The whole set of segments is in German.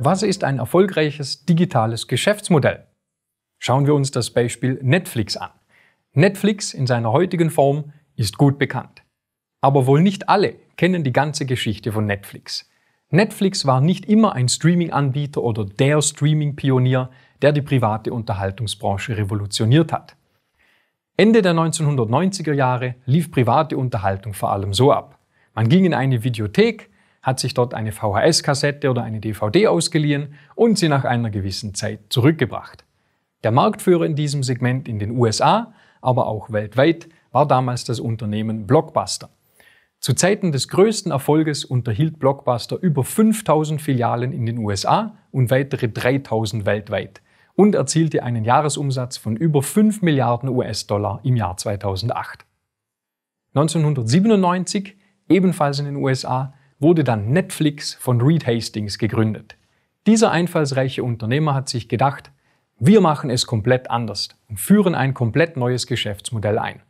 Was ist ein erfolgreiches digitales Geschäftsmodell? Schauen wir uns das Beispiel Netflix an. Netflix in seiner heutigen Form ist gut bekannt. Aber wohl nicht alle kennen die ganze Geschichte von Netflix. Netflix war nicht immer ein Streaming-Anbieter oder der Streaming-Pionier, der die private Unterhaltungsbranche revolutioniert hat. Ende der 1990er Jahre lief private Unterhaltung vor allem so ab. Man ging in eine Videothek, hat sich dort eine VHS-Kassette oder eine DVD ausgeliehen und sie nach einer gewissen Zeit zurückgebracht. Der Marktführer in diesem Segment in den USA, aber auch weltweit, war damals das Unternehmen Blockbuster. Zu Zeiten des größten Erfolges unterhielt Blockbuster über 5000 Filialen in den USA und weitere 3000 weltweit und erzielte einen Jahresumsatz von über 5 Milliarden US-Dollar im Jahr 2008. 1997, ebenfalls in den USA, wurde dann Netflix von Reed Hastings gegründet. Dieser einfallsreiche Unternehmer hat sich gedacht, wir machen es komplett anders und führen ein komplett neues Geschäftsmodell ein.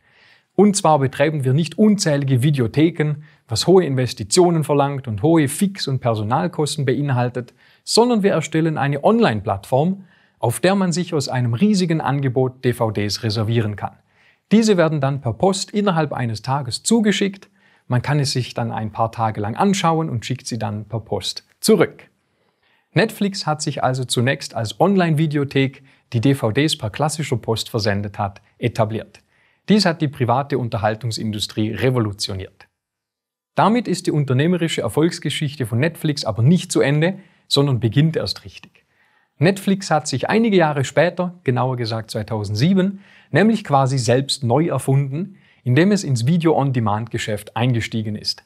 Und zwar betreiben wir nicht unzählige Videotheken, was hohe Investitionen verlangt und hohe Fix- und Personalkosten beinhaltet, sondern wir erstellen eine Online-Plattform, auf der man sich aus einem riesigen Angebot DVDs reservieren kann. Diese werden dann per Post innerhalb eines Tages zugeschickt man kann es sich dann ein paar Tage lang anschauen und schickt sie dann per Post zurück. Netflix hat sich also zunächst als Online-Videothek, die DVDs per klassischer Post versendet hat, etabliert. Dies hat die private Unterhaltungsindustrie revolutioniert. Damit ist die unternehmerische Erfolgsgeschichte von Netflix aber nicht zu Ende, sondern beginnt erst richtig. Netflix hat sich einige Jahre später, genauer gesagt 2007, nämlich quasi selbst neu erfunden, indem es ins Video-on-Demand-Geschäft eingestiegen ist.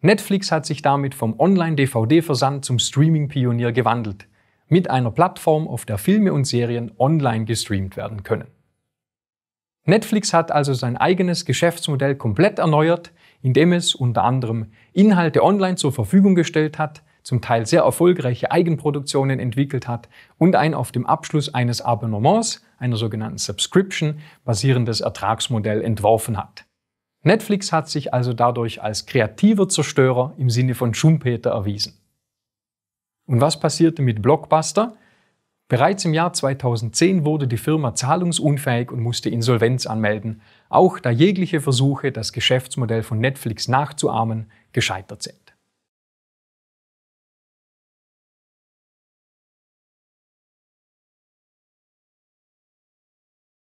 Netflix hat sich damit vom Online-DVD-Versand zum Streaming-Pionier gewandelt, mit einer Plattform, auf der Filme und Serien online gestreamt werden können. Netflix hat also sein eigenes Geschäftsmodell komplett erneuert, indem es unter anderem Inhalte online zur Verfügung gestellt hat, zum Teil sehr erfolgreiche Eigenproduktionen entwickelt hat und ein auf dem Abschluss eines Abonnements, einer sogenannten Subscription, basierendes Ertragsmodell entworfen hat. Netflix hat sich also dadurch als kreativer Zerstörer im Sinne von Schumpeter erwiesen. Und was passierte mit Blockbuster? Bereits im Jahr 2010 wurde die Firma zahlungsunfähig und musste Insolvenz anmelden, auch da jegliche Versuche, das Geschäftsmodell von Netflix nachzuahmen, gescheitert sind.